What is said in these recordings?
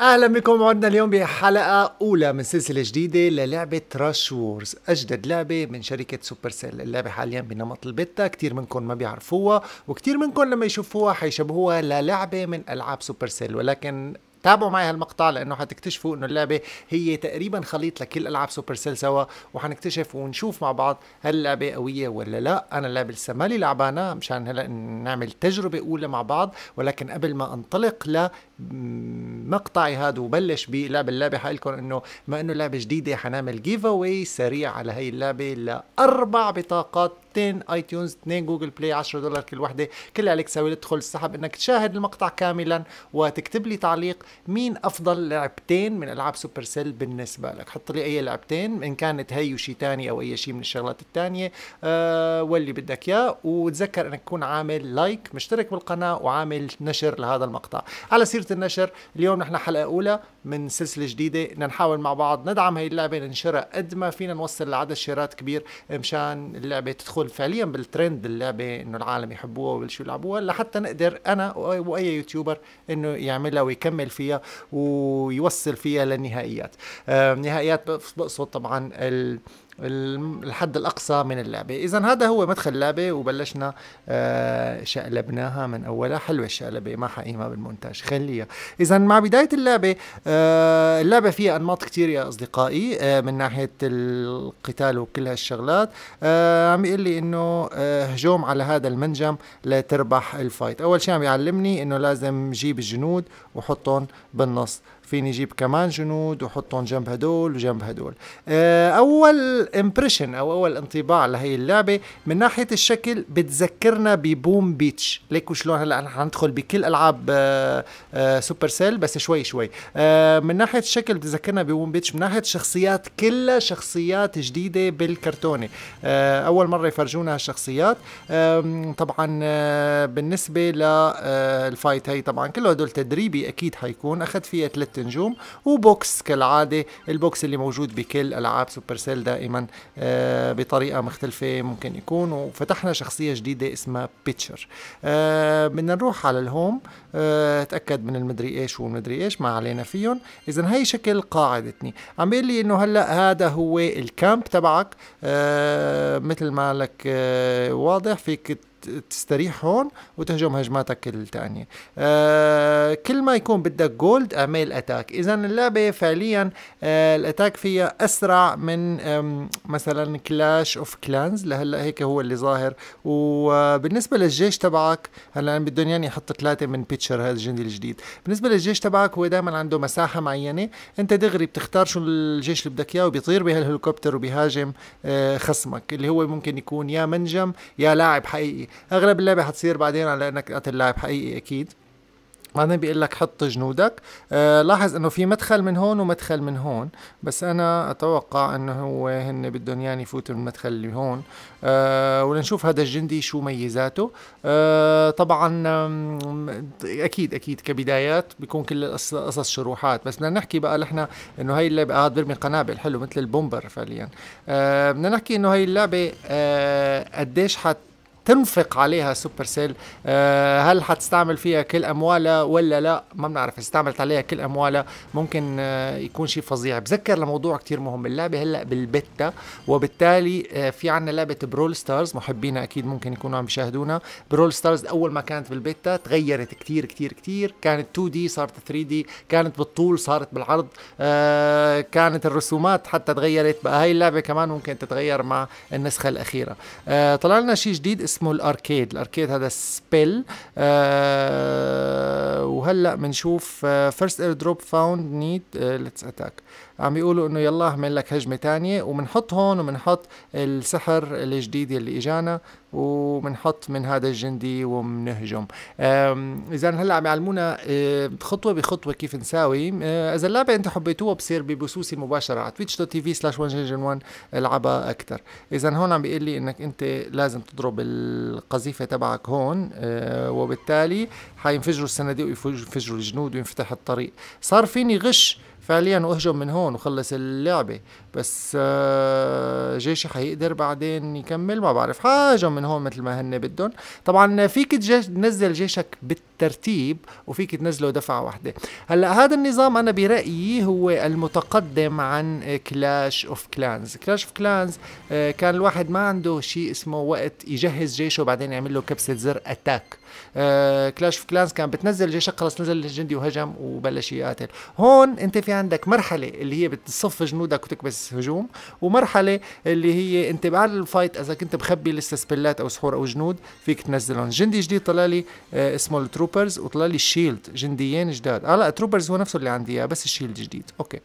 اهلا بكم عدنا اليوم بحلقه اولى من سلسله جديده للعبه راش وورز اجدد لعبه من شركه سوبر سيل اللعبه حاليا بنمط البيتا كثير منكم ما بيعرفوها وكثير منكم لما يشوفوها حيشبهوها للعبه من العاب سوبر سيل ولكن تابعوا معي هالمقطع لانه حتكتشفوا انه اللعبه هي تقريبا خليط لكل العاب سوبر سيل سوا وحنكتشف ونشوف مع بعض هل اللعبه قويه ولا لا انا اللعبه لسه مالي لعبانه مشان هلا نعمل تجربه اولى مع بعض ولكن قبل ما انطلق ل مقطعي هذا وبلش بلعب اللعبه حقلكم انه ما انه لعبه جديده حنعمل جيف اواي سريع على هي اللعبه لاربع بطاقات 2 اي تيونز 2 جوجل بلاي 10 دولار كل وحده كل اللي عليك تسوي تدخل السحب انك تشاهد المقطع كاملا وتكتب لي تعليق مين افضل لعبتين من العاب سوبر سيل بالنسبه لك حط لي اي لعبتين ان كانت هي وشي تاني او اي شيء من الشغلات الثانيه أه واللي بدك اياه وتذكر انك تكون عامل لايك مشترك بالقناه وعامل نشر لهذا المقطع على سيره النشر اليوم نحن حلقه اولى من سلسله جديده بدنا نحاول مع بعض ندعم هي اللعبه ننشرها قد ما فينا نوصل لعدد شيرات كبير مشان اللعبه تدخل مرتبط فعليا بالترند اللعبه انه العالم يحبوها ويبلشوا يلعبوها لحتى نقدر انا واي يوتيوبر انه يعملها ويكمل فيها ويوصل فيها للنهائيات آه نهائيات بقصد طبعا الحد الأقصى من اللعبة إذا هذا هو مدخل اللعبة وبلشنا آه، شقلبناها من أولها حلوة الشقلبة ما حقيمة بالمونتاج خليها إذا مع بداية اللعبة آه، اللعبة فيها أنماط كثير يا أصدقائي آه، من ناحية القتال وكل هالشغلات عم يقول لي إنه هجوم على هذا المنجم لتربح الفايت أول شيء عم يعلمني إنه لازم جيب الجنود وحطهم بالنص فين يجيب كمان جنود وحطهم جنب هدول وجنب هدول آه، اول امبريشن او اول انطباع لهي اللعبه من ناحيه الشكل بتذكرنا ببوم بيتش ليكو شلون هلا رح ندخل بكل العاب سوبر آه، سيل آه، بس شوي شوي من ناحيه الشكل بتذكرنا ببوم بيتش من ناحيه الشخصيات كلها شخصيات جديده بالكرتونه اول مره يفرجونا هالشخصيات طبعا بالنسبه للفايت هي طبعا كله هدول تدريبي اكيد حيكون اخذ فيها ثلاث نجوم وبوكس كالعاده البوكس اللي موجود بكل العاب سوبر سيل دائما آه، بطريقه مختلفه ممكن يكون وفتحنا شخصيه جديده اسمها بيتشر آه، بدنا نروح على الهوم آه، تاكد من المدري ايش والمدري ايش ما علينا فيهم اذا هي شكل قاعدتني عم بيقول لي انه هلا هذا هو الكامب تبعك مثل ما لك واضح فيك تستريح هون وتهجم هجماتك الثانيه آه كل ما يكون بدك جولد اعمل اتاك اذا اللعبه فعليا آه الاتاك فيها اسرع من مثلا كلاش اوف كلانز لهلا هيك هو اللي ظاهر وبالنسبه للجيش تبعك هلا انا بدهم يعني احط ثلاثه من بيتشر هذا الجندي الجديد بالنسبه للجيش تبعك هو دائما عنده مساحه معينه انت دغري بتختار شو الجيش اللي بدك اياه وبيطير بهالهليكوبتر وبيهاجم آه، خصمك اللي هو ممكن يكون يا منجم يا لاعب حقيقي اغلب اللعبه حتصير بعدين على انك قتل لاعب حقيقي اكيد بعدين بيقول لك حط جنودك آه لاحظ انه في مدخل من هون ومدخل من هون بس انا اتوقع انه هو هن بدهم يعني يفوتوا المدخل اللي هون آه ولنشوف هذا الجندي شو ميزاته آه طبعا اكيد اكيد كبدايات بيكون كل القصص شروحات بس بدنا نحكي بقى نحن انه هي اللعبه قاعد برمي قنابل حلو مثل البومبر فعليا آه بدنا نحكي انه هي اللعبه آه قديش حت تنفق عليها سوبر سيل آه، هل حتستعمل فيها كل اموالها ولا لا ما بنعرف استعملت عليها كل اموالها ممكن آه، يكون شيء فظيع بذكر لموضوع كتير مهم اللعبه هلا بالبتا وبالتالي آه، في عنا لعبه برول ستارز محبينا اكيد ممكن يكونوا عم يشاهدونا برول ستارز اول ما كانت بالبتا تغيرت كتير كتير كتير كانت 2 دي صارت 3 دي كانت بالطول صارت بالعرض كانت الرسومات حتى تغيرت بقى هاي اللعبه كمان ممكن تتغير مع النسخه الاخيره طلع لنا شيء جديد اسمه اسمه الاركيد الاركيد هذا سبيل آه، وهلا بنشوف فيرست اير دروب فاوند نيد ليتس اتاك عم بيقولوا انه يلا اعمل لك هجمه تانية وبنحط هون وبنحط السحر الجديد اللي اجانا وبنحط من هذا الجندي وبنهجم اذا هلا عم يعلمونا خطوه بخطوه كيف نساوي آه، اذا اللعبه انت حبيتوها بصير ببثوثي مباشره على دوت تي في سلاش 1 جنجن 1 العبها اكثر اذا هون عم بيقول لي انك انت لازم تضرب القذيفه تبعك هون آه، وبالتالي حينفجروا الصناديق وينفجروا الجنود وينفتح الطريق صار فيني غش فعليا اهجم من هون وخلص اللعبه بس آه، جيشي حيقدر بعدين يكمل ما بعرف حاجم من هون مثل ما هن بدهم طبعا فيك تنزل جيشك بالترتيب وفيك تنزله دفعه واحده هلا هذا النظام انا برايي هو المتقدم عن كلاش اوف كلانز كلاش اوف كلانز كان الواحد ما عنده شيء اسمه وقت يجهز جيشه وبعدين يعمل له كبسه زر اتاك كلاش اوف كلانز كان بتنزل جيشك خلص نزل الجندي وهجم وبلش يقاتل هون انت في عندك مرحله اللي هي بتصف جنودك وتكبس هجوم ومرحله اللي هي انت بعد الفايت اذا كنت مخبي لسه سبلات او سحور او جنود فيك تنزلهم جندي جديد طلع لي آه، اسمه التروبرز وطلع لي الشيلد جنديين جداد هلا لا التروبرز هو نفسه اللي عندي اياه بس الشيلد جديد اوكي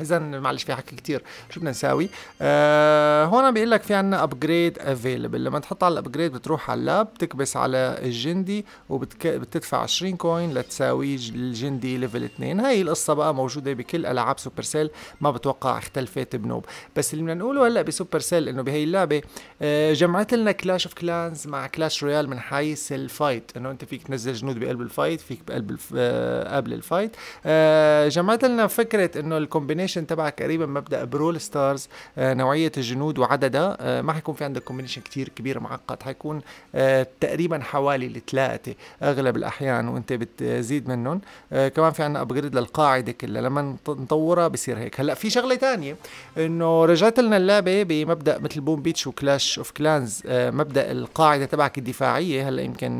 اذا معلش في حكي كثير شو بدنا نساوي آه هون بيقول لك في عنا ابجريد افيلبل لما تحط على الابجريد بتروح على اللاب بتكبس على الجندي وبتدفع 20 كوين لتساوي الجندي ليفل 2 هاي القصه بقى موجوده بكل العاب سوبر سيل ما بتوقع اختلفت بنوب بس اللي بدنا نقوله هلا بسوبر سيل انه بهي اللعبه آه جمعت لنا كلاش اوف كلانز مع كلاش رويال من حيث الفايت انه انت فيك تنزل جنود بقلب الفايت فيك بقلب آه قبل الفايت آه جمعت لنا فكره انه الكومبينيشن الكومبينيشن تبعك قريبا مبدا برول ستارز آه، نوعيه الجنود وعددها آه، ما حيكون في عندك كومبينيشن كتير كبير معقد حيكون آه، تقريبا حوالي الثلاثه اغلب الاحيان وانت بتزيد منهم كمان في عندنا ابجريد للقاعده كلها لما نطورها بصير هيك هلا في شغله تانية انه رجعت لنا اللعبه بمبدا مثل بوم بيتش وكلاش اوف كلانز مبدا القاعده تبعك الدفاعيه هلا يمكن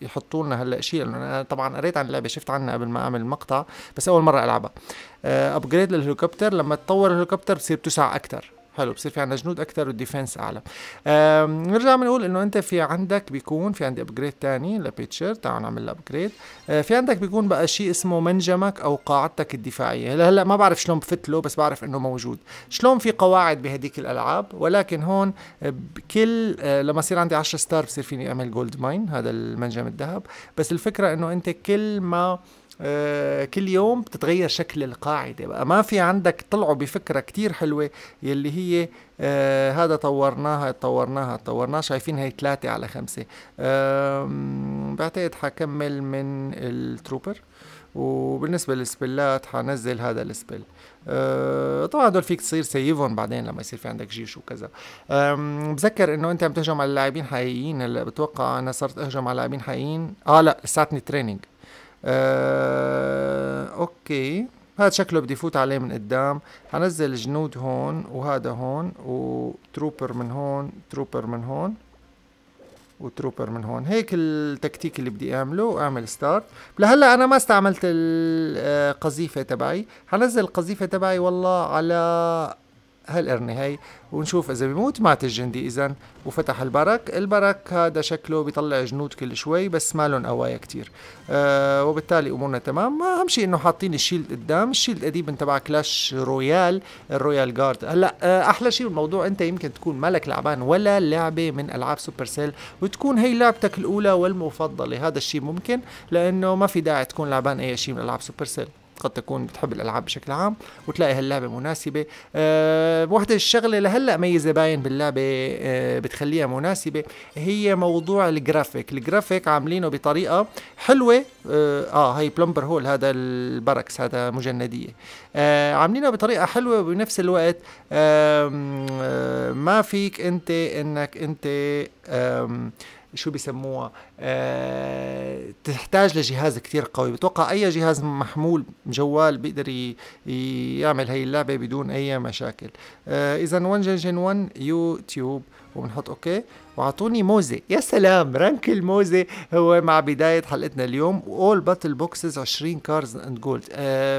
يحطوا لنا هلا شيء لانه انا طبعا قريت عن اللعبه شفت عنها قبل ما اعمل المقطع بس اول مره العبها ابجريد آه، للهليكوبتر لما تطور الهليكوبتر بصير بتسع اكثر حلو بصير في عندنا جنود اكثر والديفنس اعلى نرجع بنقول انه انت في عندك بيكون في عندي ابجريد ثاني لبيتشر تعال نعمل له ابجريد آه، في عندك بيكون بقى شيء اسمه منجمك او قاعدتك الدفاعيه هلا هلا ما بعرف شلون بفت له بس بعرف انه موجود شلون في قواعد بهديك الالعاب ولكن هون آه، بكل لما يصير عندي 10 ستار بصير فيني اعمل جولد ماين هذا المنجم الذهب بس الفكره انه انت كل ما آه، كل يوم بتتغير شكل القاعدة بقى ما في عندك طلعوا بفكرة كتير حلوة يلي هي آه، هذا طورناها طورناها طورناها شايفين هي ثلاثة على خمسة بعتقد حكمل من التروبر وبالنسبة للسبلات حنزل هذا السبل أه طبعا هدول فيك تصير سيفهم بعدين لما يصير في عندك جيش وكذا بذكر انه انت عم تهجم على اللاعبين حقيقيين هلا بتوقع انا صرت اهجم على لاعبين حقيقيين اه لا لساتني تريننج آه اوكي هذا شكله بدي فوت عليه من قدام هنزل جنود هون وهذا هون وتروبر من هون تروبر من هون وتروبر من هون هيك التكتيك اللي بدي اعمله اعمل ستارت لهلا انا ما استعملت القذيفه آه، تبعي هنزل القذيفه تبعي والله على هالقرنة هي ونشوف إذا بيموت مات الجندي إذا وفتح البرك البرك هذا شكله بيطلع جنود كل شوي بس ما لهم قوايا كثير آه وبالتالي أمورنا تمام أهم شيء إنه حاطين الشيلد قدام الشيلد قديم تبع كلاش رويال الرويال جارد هلا آه أحلى شيء بالموضوع أنت يمكن تكون مالك لعبان ولا لعبة من ألعاب سوبر سيل وتكون هي لعبتك الأولى والمفضلة هذا الشيء ممكن لأنه ما في داعي تكون لعبان أي شيء من ألعاب سوبر سيل قد تكون بتحب الالعاب بشكل عام وتلاقي هاللعبه مناسبه أه وحده الشغله لهلا ميزه باين باللعبه أه بتخليها مناسبه هي موضوع الجرافيك الجرافيك عاملينه بطريقه حلوه اه, آه هي بلومبر هول هذا البركس هذا مجنديه آه عاملينه بطريقه حلوه وبنفس الوقت آم آه، ما فيك انت انك انت آم شو بيسموها أه تحتاج لجهاز كتير قوي بتوقع اي جهاز محمول جوال بيقدر يعمل هاي اللعبه بدون اي مشاكل أه اذا 1 جنجن 1 يوتيوب وبنحط اوكي واعطوني موزه يا سلام رانك الموزه هو مع بدايه حلقتنا اليوم اول باتل بوكسز 20 كارز اند جولد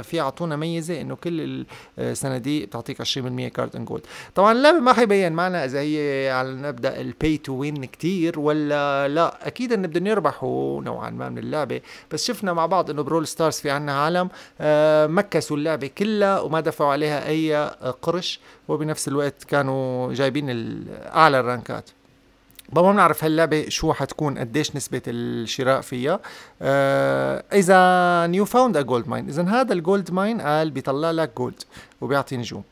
في اعطونا ميزه انه كل الصناديق آه، بتعطيك 20% كارد اند جولد طبعا لا ما حيبين معنا اذا هي على نبدا البي تو وين كثير ولا لا اكيد انه بدهم يربحوا نوعا ما من اللعبه بس شفنا مع بعض انه برول ستارز في عنا عالم آه، مكسوا اللعبه كلها وما دفعوا عليها اي قرش وبنفس الوقت كانوا جايبين اعلى الرانكات ما بنعرف هاللعبة شو حتكون قديش نسبة الشراء فيها آه إذا نيو فاوند ا جولد ماين إذا هذا الجولد ماين قال بيطلع لك جولد وبيعطي نجوم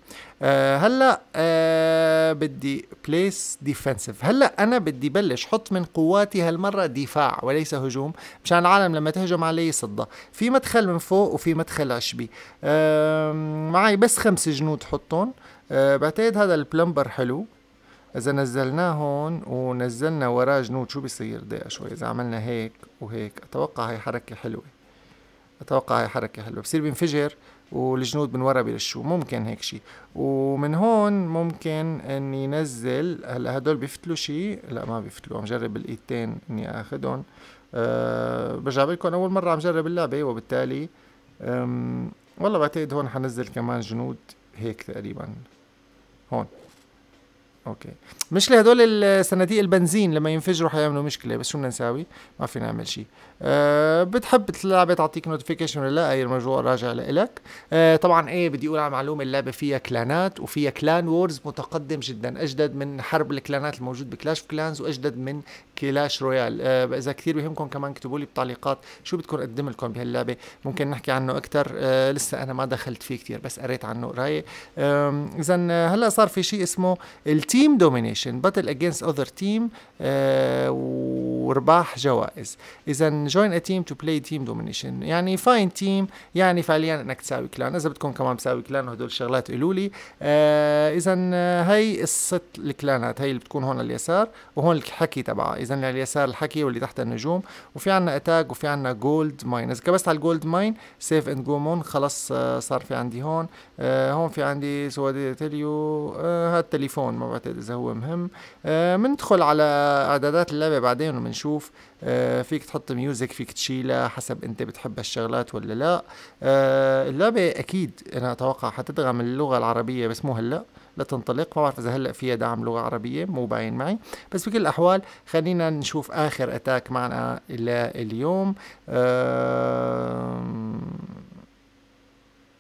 آه هلا آه بدي بليس ديفنسيف هلا انا بدي بلش حط من قواتي هالمره دفاع وليس هجوم مشان العالم لما تهجم علي يصدى في مدخل من فوق وفي مدخل عشبي آه معي بس خمس جنود حطهم أه بعتقد هذا البلمبر حلو اذا نزلناه هون ونزلنا وراه جنود شو بيصير دقيقه شوي اذا عملنا هيك وهيك اتوقع هي حركه حلوه اتوقع هي حركه حلوه بصير بينفجر والجنود من ورا بيرشوا ممكن هيك شيء ومن هون ممكن اني نزل هلا هدول بيفتلوا شيء لا ما بيفتلوا عم جرب الايدتين اني اخذهم أه برجع لكم اول مره عم جرب اللعبه وبالتالي والله بعتقد هون حنزل كمان جنود هيك تقريبا Hold on. اوكي مش هدول الصناديق البنزين لما ينفجروا حيعملوا مشكلة بس شو بدنا نساوي؟ ما فينا نعمل شيء. أه بتحب اللعبة تعطيك نوتيفيكيشن ولا لا هي الموضوع راجع لك أه طبعا ايه بدي اقول على معلومة اللعبة فيها كلانات وفيها كلان وورز متقدم جدا اجدد من حرب الكلانات الموجود بكلاش اوف كلانز واجدد من كلاش رويال أه اذا كثير بيهمكم كمان اكتبوا لي بالتعليقات شو بدكم اقدم لكم بهاللعبة ممكن نحكي عنه اكثر أه لسه انا ما دخلت فيه كثير بس قريت عنه قراية. اذا هلا صار في شيء اسمه تيم دومينيشن باتل اجينست اذر تيم ورباح جوائز اذا جوين ا تيم تو بلاي تيم دومينيشن يعني فاين تيم يعني فعليا انك تساوي كلان اذا بدكم كمان بساوي كلان وهدول الشغلات قولوا لي آه، اذا هي الست الكلانات هي اللي بتكون هون اليسار وهون الحكي تبعها اذا اليسار الحكي واللي تحت النجوم وفي عنا اتاك وفي عنا جولد ماين اذا كبست على الجولد ماين سيف اند جو مون خلص آه، صار في عندي هون آه، هون في عندي سو تليو هذا هاد التليفون ما اعتقد اذا هو مهم آه، بندخل على اعدادات اللعبه بعدين وبنشوف آه، فيك تحط ميوزك فيك تشيلها حسب انت بتحب هالشغلات ولا لا آه، اللعبه اكيد انا اتوقع حتدغم اللغه العربيه بس مو هلا لتنطلق ما بعرف اذا هلا فيها دعم لغه عربيه مو باين معي بس بكل الاحوال خلينا نشوف اخر اتاك معنا الى اليوم أه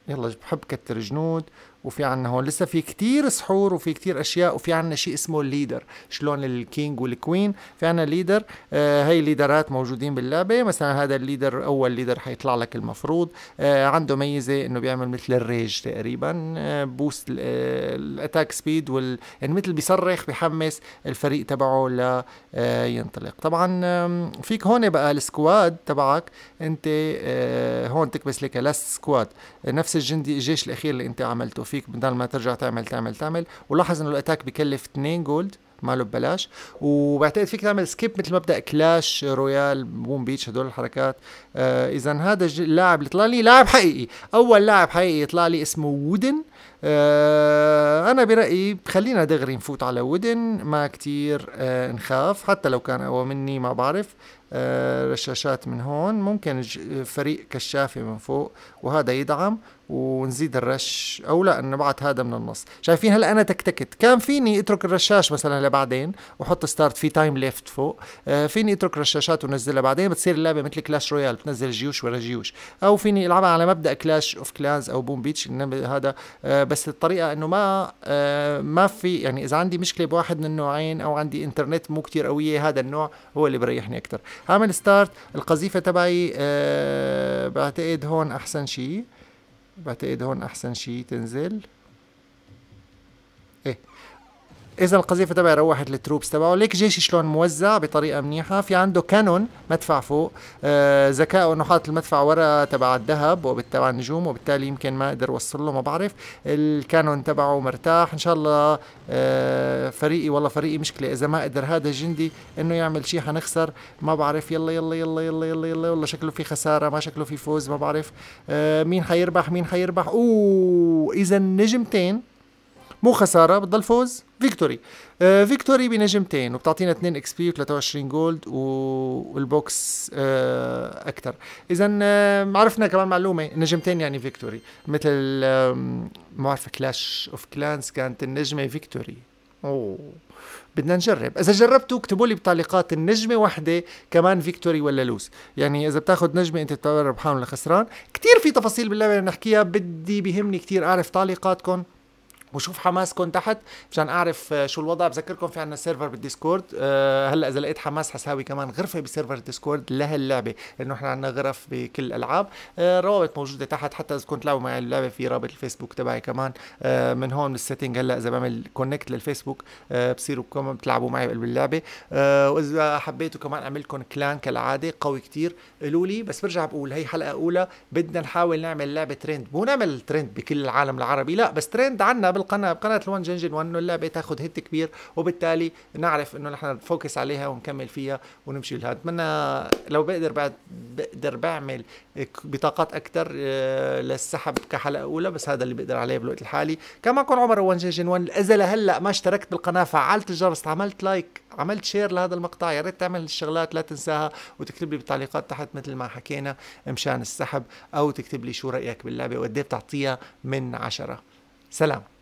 يلا بحب كتر جنود وفي عنا هون لسه في كتير سحور وفي كتير اشياء وفي عنا شيء اسمه الليدر شلون الكينج والكوين في عنا ليدر آه هي ليدرات موجودين باللعبه مثلا هذا الليدر اول ليدر حيطلع لك المفروض آه عنده ميزه انه بيعمل مثل الريج تقريبا آه بوست الاتاك سبيد وال يعني مثل بيصرخ بحمس الفريق تبعه ل آه ينطلق طبعا فيك هون بقى السكواد تبعك انت آه هون تكبس لك لست سكواد نفس الجندي الجيش الاخير اللي انت عملته فيك بدل ما ترجع تعمل تعمل تعمل ولاحظ انه الاتاك بكلف 2 جولد ماله ببلاش وبعتقد فيك تعمل سكيب مثل مبدا كلاش رويال بوم بيتش هدول الحركات آه اذا هذا اللاعب اللي طلع لي لاعب حقيقي اول لاعب حقيقي طلع لي اسمه وودن آه، انا برايي خلينا دغري نفوت على ودن ما كتير آه، نخاف حتى لو كان اقوى مني ما بعرف آه، رشاشات من هون ممكن فريق كشافه من فوق وهذا يدعم ونزيد الرش او لا نبعت هذا من النص شايفين هلا انا تكتكت كان فيني اترك الرشاش مثلا لبعدين وحط ستارت في تايم ليفت فوق فيني اترك رشاشات ونزلها بعدين بتصير اللعبه مثل كلاش رويال بتنزل جيوش ورا جيوش او فيني العبها على مبدا كلاش اوف كلانز او بوم بيتش هذا آه، بس الطريقه انه ما آه، ما في يعني اذا عندي مشكله بواحد من النوعين او عندي انترنت مو كتير قويه هذا النوع هو اللي بريحني اكثر اعمل ستارت القذيفه تبعي آه، بعتقد هون احسن شيء بعتقد هون احسن شيء تنزل اذا القذيفه تبعي روحت التروبس تبعه ليك جيشي شلون موزع بطريقه منيحه في عنده كانون مدفع فوق آه ذكائه انه حاطط المدفع ورا تبع الذهب وبالتبع النجوم وبالتالي يمكن ما اقدر اوصل له ما بعرف الكانون تبعه مرتاح ان شاء الله آه فريقي والله فريقي مشكله اذا ما قدر هذا جندي انه يعمل شيء حنخسر ما بعرف يلا يلا يلا يلا يلا يلا والله شكله في خساره ما شكله في فوز ما بعرف آه مين حيربح مين حيربح اوه اذا نجمتين مو خساره بتضل فوز فيكتوري آه فيكتوري بنجمتين وبتعطينا 2 اكس بي و23 جولد والبوكس آه اكثر اذا آه عرفنا كمان معلومه نجمتين يعني فيكتوري مثل ما بعرف كلاش اوف كلانس كانت النجمه فيكتوري اوه بدنا نجرب اذا جربتوا اكتبوا لي بتعليقات النجمه وحده كمان فيكتوري ولا لوز يعني اذا بتاخذ نجمه انت بتعتبر ربحان ولا خسران كثير في تفاصيل باللعبه نحكيها بدي بهمني كثير اعرف تعليقاتكم وشوف حماسكم تحت مشان اعرف آه، شو الوضع بذكركم في عنا سيرفر بالديسكورد أه هلا اذا لقيت حماس حساوي كمان غرفه بسيرفر الديسكورد لهاللعبه لانه احنا عنا غرف بكل الالعاب أه روابط موجوده تحت حتى اذا كنت تلعبوا معي اللعبه في رابط الفيسبوك تبعي كمان أه من هون السيتنج هلا اذا بعمل كونكت للفيسبوك أه بصيروا كمان بتلعبوا معي بقلب اللعبه أه واذا حبيتوا كمان اعمل لكم كلان كالعاده قوي كتير قولوا لي بس برجع بقول هي حلقه اولى بدنا نحاول نعمل لعبه ترند مو نعمل ترند بكل العالم العربي لا بس ترند عنا بالقناه بقناه الون جنجن وانه اللعبه تاخذ هيت كبير وبالتالي نعرف انه نحن نفوكس عليها ونكمل فيها ونمشي لها اتمنى لو بقدر بعد بقدر بعمل بطاقات اكثر آه، للسحب كحلقه اولى بس هذا اللي بقدر عليه بالوقت الحالي كان معكم عمر وان جنجن وان اذا لهلا ما اشتركت بالقناه فعلت الجرس عملت لايك عملت شير لهذا المقطع يا ريت تعمل الشغلات لا تنساها وتكتب لي بالتعليقات تحت مثل ما حكينا مشان السحب او تكتب لي شو رايك باللعبه وقد إيه بتعطيها من عشرة سلام